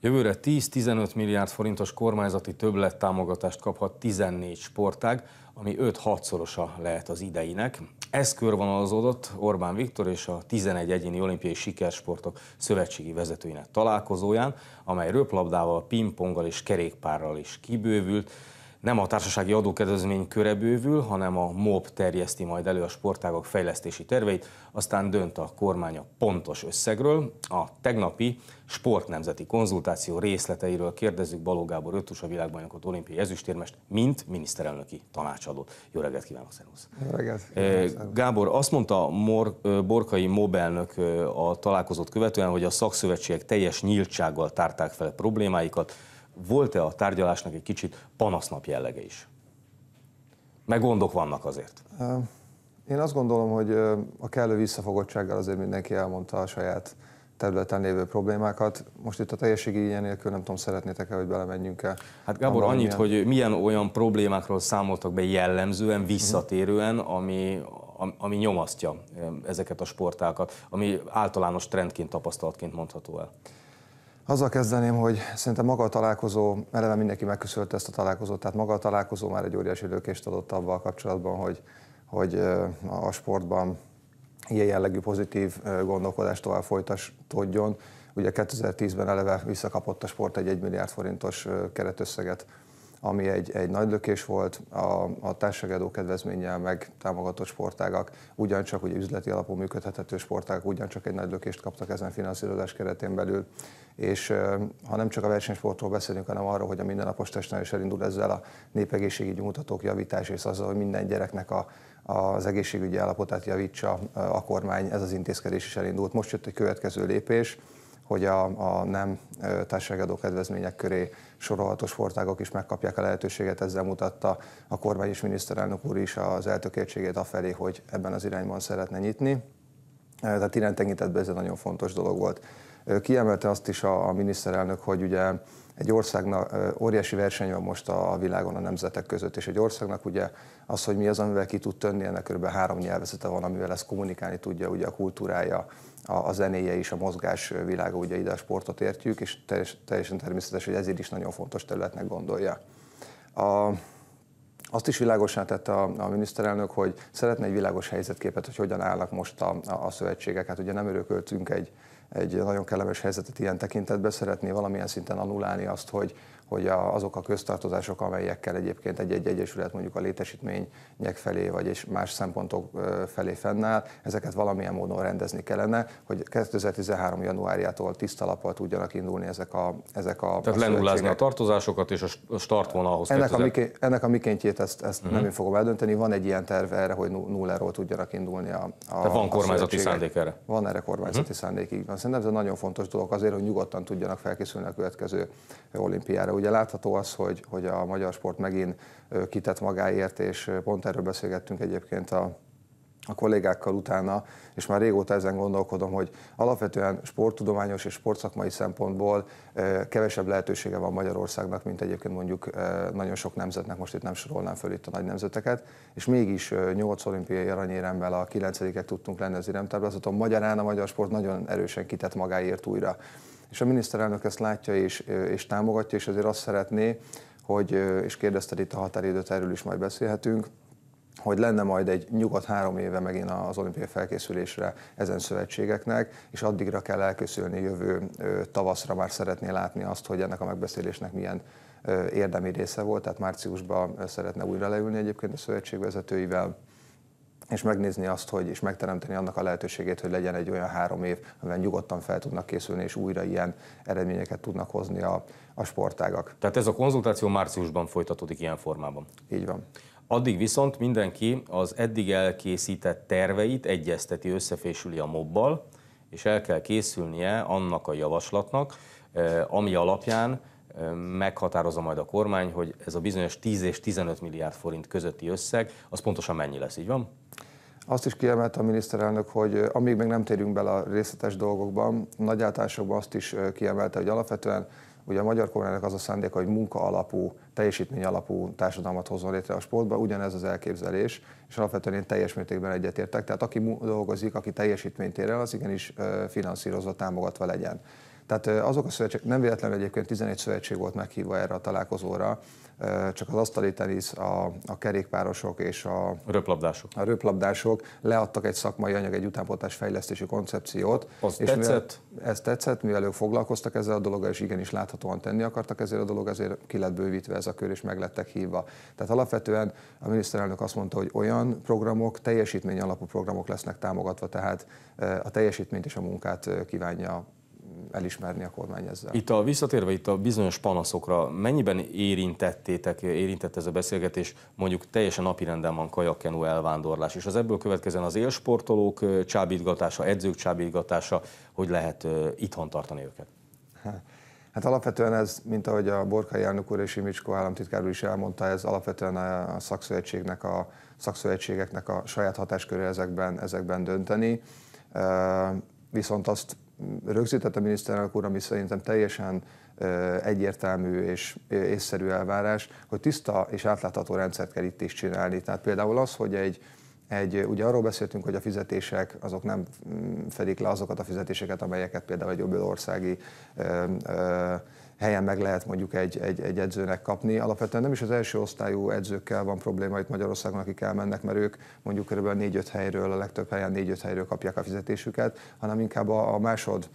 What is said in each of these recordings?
Jövőre 10-15 milliárd forintos kormányzati többlettámogatást kaphat 14 sportág, ami 5-6-szorosa lehet az ideinek. Ez körvonalazódott Orbán Viktor és a 11 egyéni olimpiai sikersportok szövetségi vezetőinek találkozóján, amely röplabdával, pingponggal és kerékpárral is kibővült nem a társasági adókedvezmény köre bővül, hanem a MOB terjeszti majd elő a sportágok fejlesztési terveit, aztán dönt a kormány a pontos összegről. A tegnapi sportnemzeti konzultáció részleteiről kérdezzük Baló Gábor Öttus, a világbajnokot olimpiai ezüstérmest, mint miniszterelnöki tanácsadót. Jó reggelt kívánok, szervusz! Reggelt! Eh, Gábor, azt mondta a eh, Borkai MOB elnök eh, a találkozót követően, hogy a szakszövetségek teljes nyíltsággal tárták fel problémáikat, volt-e a tárgyalásnak egy kicsit panasznap jellege is? Meg gondok vannak azért. Én azt gondolom, hogy a kellő visszafogottsággal azért mindenki elmondta a saját területen lévő problémákat. Most itt a teljességigénye nélkül nem tudom, szeretnétek-e, hogy belemenjünk-e? Hát Gábor, Amar, annyit, milyen... hogy milyen olyan problémákról számoltak be jellemzően, mhm. visszatérően, ami, ami nyomasztja ezeket a sportákat, ami általános trendként, tapasztalatként mondható el. Azzal kezdeném, hogy szerintem maga a találkozó, eleve mindenki megköszönte ezt a találkozót, tehát maga a találkozó már egy óriási időkést adott abban a kapcsolatban, hogy, hogy a sportban ilyen jellegű pozitív gondolkodást tovább folytatódjon. Ugye 2010-ben eleve visszakapott a sport egy 1 milliárd forintos keretösszeget ami egy, egy nagy lökés volt. A, a társadalmi kedvezménnyel megtámogatott sportágak, ugyancsak ugye üzleti alapú működhetető sportágak ugyancsak egy nagy lökést kaptak ezen finanszírozás keretén belül. És ha nem csak a versenysportról beszélünk, hanem arról, hogy a mindennapos testnál is elindul ezzel a népegészségügyi mutatók javítás, és azzal, hogy minden gyereknek a, az egészségügyi állapotát javítsa a kormány, ez az intézkedés is elindult. Most jött egy következő lépés, hogy a, a nem társaságadó kedvezmények köré sorolható sportágok is megkapják a lehetőséget, ezzel mutatta a kormány és miniszterelnök úr is az eltökéltségét afelé, hogy ebben az irányban szeretne nyitni. Tehát ilyen tekintetben ez egy nagyon fontos dolog volt. Kiemelte azt is a, a miniszterelnök, hogy ugye egy országnak óriási verseny van most a világon a nemzetek között, és egy országnak ugye az, hogy mi az, amivel ki tud tönni, ennek kb. három nyelvezete van, amivel ezt kommunikálni tudja, ugye a kultúrája, a, a zenéje is, a mozgás világa, ugye ide a sportot értjük, és teljes, teljesen természetes, hogy ezért is nagyon fontos területnek gondolja. A, azt is világosan tette a, a miniszterelnök, hogy szeretne egy világos helyzetképet, hogy hogyan állnak most a, a, a szövetségek. Hát ugye nem örököltünk egy, egy nagyon kellemes helyzetet ilyen tekintetben, szeretné valamilyen szinten annulálni azt, hogy, hogy azok a köztartozások, amelyekkel egyébként egy-egy egyesület mondjuk a létesítmények felé, vagy és más szempontok felé fennáll, ezeket valamilyen módon rendezni kellene, hogy 2013. januárjától tiszta lappal tudjanak indulni ezek a ezek a Tehát lenullázni a tartozásokat és a startvonalhoz. Ennek, 2000... ennek a mikéntjét ezt, ezt uh-huh. nem mhm. én fogom eldönteni, van egy ilyen terve erre, hogy nulláról tudjanak indulni a, a Tehát van kormányzati szándék erre? Van erre kormányzati uh-huh. szándék, így van. Szerintem ez egy nagyon fontos dolog azért, hogy nyugodtan tudjanak felkészülni a következő olimpiára. Ugye látható az, hogy, hogy a magyar sport megint kitett magáért, és pont erről beszélgettünk egyébként a a kollégákkal utána, és már régóta ezen gondolkodom, hogy alapvetően sporttudományos és sportszakmai szempontból kevesebb lehetősége van Magyarországnak, mint egyébként mondjuk nagyon sok nemzetnek, most itt nem sorolnám föl itt a nagy nemzeteket, és mégis 8 olimpiai aranyéremmel a 9 tudtunk lenni az iremtáblázaton. Magyarán a magyar sport nagyon erősen kitett magáért újra. És a miniszterelnök ezt látja és, és támogatja, és azért azt szeretné, hogy, és kérdezted itt a határidőt, erről is majd beszélhetünk, hogy lenne majd egy nyugat három éve megint az olimpiai felkészülésre ezen szövetségeknek, és addigra kell elköszönni jövő tavaszra, már szeretné látni azt, hogy ennek a megbeszélésnek milyen érdemi része volt, tehát márciusban szeretne újra leülni egyébként a szövetség vezetőivel, és megnézni azt, hogy és megteremteni annak a lehetőségét, hogy legyen egy olyan három év, amiben nyugodtan fel tudnak készülni, és újra ilyen eredményeket tudnak hozni a, a sportágak. Tehát ez a konzultáció márciusban folytatódik ilyen formában? Így van. Addig viszont mindenki az eddig elkészített terveit egyezteti, összefésüli a mobbal, és el kell készülnie annak a javaslatnak, eh, ami alapján eh, meghatározza majd a kormány, hogy ez a bizonyos 10 és 15 milliárd forint közötti összeg, az pontosan mennyi lesz, így van? Azt is kiemelte a miniszterelnök, hogy eh, amíg még nem térünk bele a részletes dolgokban, nagy azt is kiemelte, hogy alapvetően Ugye a magyar kormánynak az a szándéka, hogy munka alapú, teljesítmény alapú társadalmat hozzon létre a sportba, ugyanez az elképzelés, és alapvetően én teljes mértékben egyetértek. Tehát aki dolgozik, aki teljesítményt ér el, az igenis finanszírozva, támogatva legyen. Tehát azok a szövetségek, nem véletlenül egyébként 11 szövetség volt meghívva erre a találkozóra, csak az asztali tenisz, a, a kerékpárosok és a, a röplabdások. a röplabdások leadtak egy szakmai anyag, egy utánpótlás fejlesztési koncepciót. Az és tetszett? Mivel, ez tetszett, mivel ők foglalkoztak ezzel a dologgal, és igenis láthatóan tenni akartak ezzel a dolog, ezért ki lett bővítve ez a kör, és meg lettek hívva. Tehát alapvetően a miniszterelnök azt mondta, hogy olyan programok, teljesítmény alapú programok lesznek támogatva, tehát a teljesítményt és a munkát kívánja elismerni a kormány ezzel. Itt a visszatérve itt a bizonyos panaszokra, mennyiben érintettétek, érintett ez a beszélgetés mondjuk teljesen napirenden van kajakkenú elvándorlás, és az ebből következően az élsportolók csábítgatása, edzők csábítgatása, hogy lehet itthon tartani őket? Hát alapvetően ez, mint ahogy a Borkai elnök úr és Imicskó államtitkár úr is elmondta, ez alapvetően a szakszövetségnek, a szakszövetségeknek a saját hatásköre ezekben, ezekben dönteni. Viszont azt rögzített a miniszterelnök úr, ami szerintem teljesen egyértelmű és észszerű elvárás, hogy tiszta és átlátható rendszert kell itt is csinálni. Tehát például az, hogy egy, egy, ugye arról beszéltünk, hogy a fizetések azok nem mm, fedik le azokat a fizetéseket, amelyeket például egy országi helyen meg lehet mondjuk egy, egy, egy edzőnek kapni. Alapvetően nem is az első osztályú edzőkkel van probléma itt Magyarországon, akik elmennek, mert ők mondjuk kb. 4-5 helyről, a legtöbb helyen 4-5 helyről kapják a fizetésüket, hanem inkább a, a másod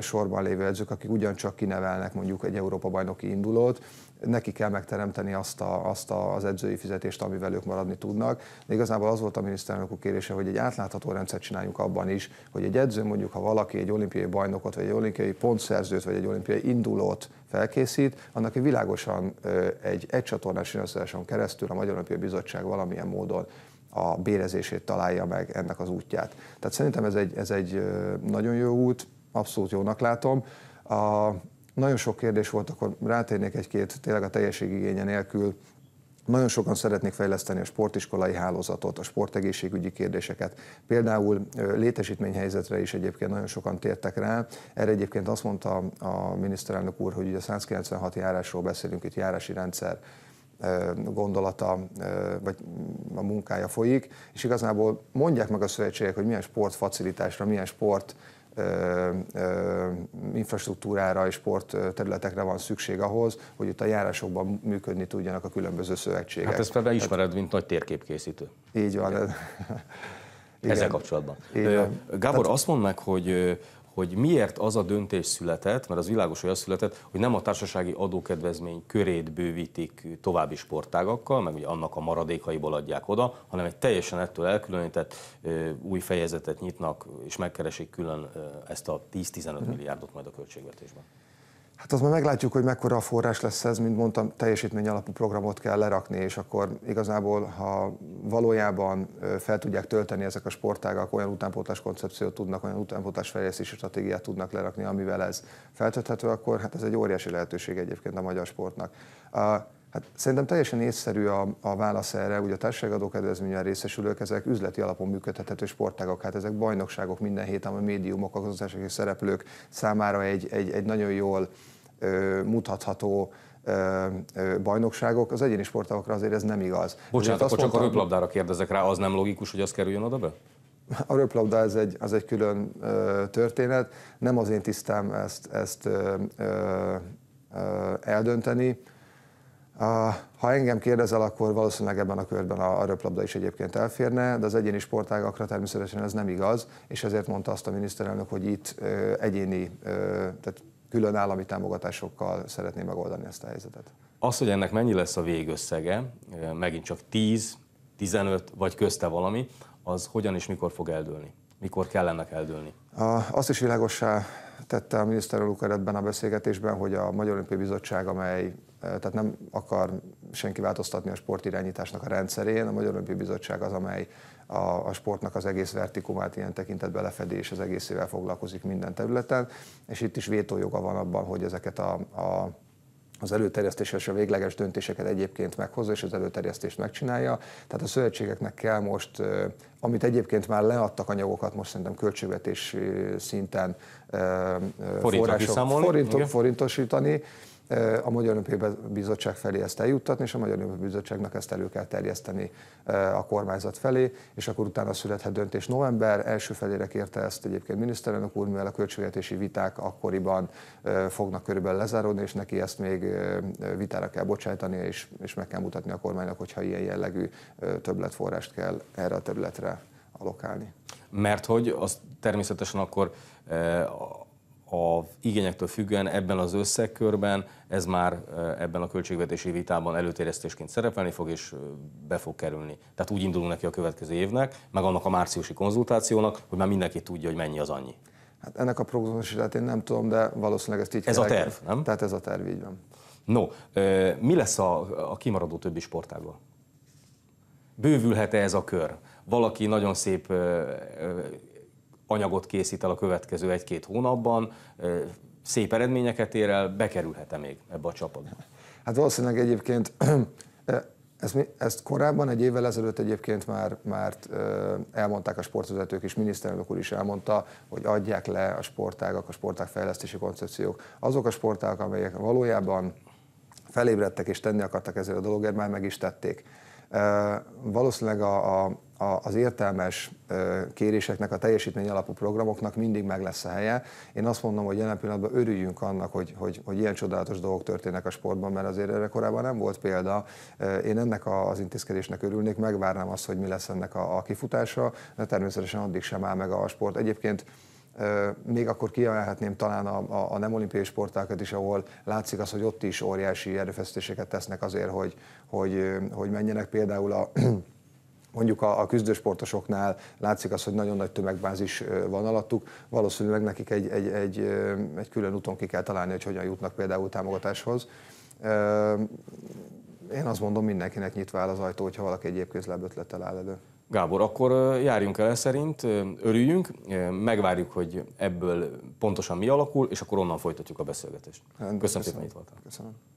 sorban lévő edzők, akik ugyancsak kinevelnek mondjuk egy Európa-bajnoki indulót, neki kell megteremteni azt, a, azt a, az edzői fizetést, amivel ők maradni tudnak. De igazából az volt a miniszterelnök kérése, hogy egy átlátható rendszert csináljunk abban is, hogy egy edző mondjuk, ha valaki egy olimpiai bajnokot, vagy egy olimpiai pontszerzőt, vagy egy olimpiai indulót videót felkészít, annak egy világosan egy egycsatornás finanszírozáson keresztül a Magyar Olimpiai Bizottság valamilyen módon a bérezését találja meg ennek az útját. Tehát szerintem ez egy, ez egy nagyon jó út, abszolút jónak látom. A, nagyon sok kérdés volt, akkor rátérnék egy-két tényleg a teljeségigénye nélkül nagyon sokan szeretnék fejleszteni a sportiskolai hálózatot, a sportegészségügyi kérdéseket. Például létesítményhelyzetre is egyébként nagyon sokan tértek rá. Erre egyébként azt mondta a miniszterelnök úr, hogy ugye 196 járásról beszélünk, itt járási rendszer gondolata vagy a munkája folyik, és igazából mondják meg a szövetségek, hogy milyen sportfacilitásra, milyen sport infrastruktúrára és sportterületekre van szükség ahhoz, hogy itt a járásokban működni tudjanak a különböző szövetségek. Hát ezt például ismered, mint nagy térképkészítő. Így van. Igen. Ezzel kapcsolatban. Igen. Gábor, Tehát... azt mondd meg, hogy hogy miért az a döntés született, mert az világos, hogy az született, hogy nem a társasági adókedvezmény körét bővítik további sportágakkal, meg ugye annak a maradékaiból adják oda, hanem egy teljesen ettől elkülönített új fejezetet nyitnak, és megkeresik külön ezt a 10-15 mhm. milliárdot majd a költségvetésben. Hát azt már meglátjuk, hogy mekkora a forrás lesz ez, mint mondtam, teljesítmény alapú programot kell lerakni, és akkor igazából, ha valójában fel tudják tölteni ezek a sportágak, olyan utánpótlás koncepciót tudnak, olyan utánpótlás fejlesztési stratégiát tudnak lerakni, amivel ez feltölthető, akkor hát ez egy óriási lehetőség egyébként a magyar sportnak. Hát szerintem teljesen észszerű a, a válasz erre, ugye a társaságadó kedvezményen részesülők, ezek üzleti alapon működtethető sportágak, hát ezek bajnokságok minden héten, a médiumok, a gazdasági szereplők számára egy, egy, egy nagyon jól ö, mutatható ö, ö, bajnokságok, az egyéni sportágokra azért ez nem igaz. Bocsánat, akkor mondtam, csak a röplabdára kérdezek rá, az nem logikus, hogy az kerüljön oda be? A röplabda az egy, az egy külön ö, történet, nem az én tisztám ezt, ezt ö, ö, eldönteni. Ha engem kérdezel, akkor valószínűleg ebben a körben a röplabda is egyébként elférne, de az egyéni sportágakra természetesen ez nem igaz, és ezért mondta azt a miniszterelnök, hogy itt egyéni, tehát külön állami támogatásokkal szeretné megoldani ezt a helyzetet. Az, hogy ennek mennyi lesz a végösszege, megint csak 10, 15 vagy közte valami, az hogyan és mikor fog eldőlni? Mikor kell ennek eldőlni? Azt is világosá tette a miniszterelnök ebben a beszélgetésben, hogy a Magyar Olimpiai Bizottság, amely tehát nem akar senki változtatni a sportirányításnak a rendszerén. A Magyar Olimpiai Bizottság az, amely a, a sportnak az egész vertikumát ilyen tekintetben lefedi, és az egészével foglalkozik minden területen, és itt is vétójoga van abban, hogy ezeket a, a az előterjesztéses és a végleges döntéseket egyébként meghozza, és az előterjesztést megcsinálja. Tehát a szövetségeknek kell most, amit egyébként már leadtak anyagokat, most szerintem költségvetés szinten forintosítani, a Magyar Olimpiai Bizottság felé ezt eljuttatni, és a Magyar Olimpiai Bizottságnak ezt elő kell terjeszteni a kormányzat felé, és akkor utána születhet döntés. November első felére kérte ezt egyébként miniszterelnök úr, mivel a költségvetési viták akkoriban fognak körülbelül lezárulni, és neki ezt még vitára kell bocsájtani, és, és meg kell mutatni a kormánynak, hogyha ilyen jellegű többletforrást kell erre a területre alokálni. Mert hogy az természetesen akkor a igényektől függően ebben az összegkörben ez már eh, ebben a költségvetési vitában előterjesztésként szerepelni fog, és eh, be fog kerülni. Tehát úgy indulunk neki a következő évnek, meg annak a márciusi konzultációnak, hogy már mindenki tudja, hogy mennyi az annyi. Hát ennek a prognózisát én nem tudom, de valószínűleg ezt így Ez kell a terv, nem? Tehát ez a terv, így van. No, eh, mi lesz a, a kimaradó többi sportágból? Bővülhet-e ez a kör? Valaki nagyon szép anyagot készít el a következő egy-két hónapban, szép eredményeket ér el, bekerülhet-e még ebbe a csapatba? Hát valószínűleg egyébként ezt, mi, ezt korábban, egy évvel ezelőtt egyébként már, már elmondták a sportvezetők is, miniszterelnök úr is elmondta, hogy adják le a sportágak, a sportág fejlesztési koncepciók. Azok a sportágak, amelyek valójában felébredtek és tenni akartak ezért a dologért, már meg is tették. Valószínűleg a, a, az értelmes kéréseknek, a teljesítmény alapú programoknak mindig meg lesz a helye. Én azt mondom, hogy jelen pillanatban örüljünk annak, hogy, hogy, hogy ilyen csodálatos dolgok történnek a sportban, mert azért erre korábban nem volt példa. Én ennek az intézkedésnek örülnék, megvárnám azt, hogy mi lesz ennek a, a kifutása, de természetesen addig sem áll meg a sport. Egyébként még akkor kiajánlhatném talán a, a, a nem olimpiai sportákat is, ahol látszik az, hogy ott is óriási erőfeszítéseket tesznek azért, hogy, hogy, hogy menjenek például a mondjuk a, a küzdősportosoknál látszik az, hogy nagyon nagy tömegbázis van alattuk, valószínűleg nekik egy, egy, egy, egy külön úton ki kell találni, hogy hogyan jutnak például támogatáshoz. Én azt mondom, mindenkinek nyitva áll az ajtó, hogyha valaki egy évközlebb ötlettel áll elő. Gábor, akkor járjunk el szerint, örüljünk, megvárjuk, hogy ebből pontosan mi alakul, és akkor onnan folytatjuk a beszélgetést. Hát, köszönöm, Köszönöm. szépen, hogy itt voltál. Köszönöm.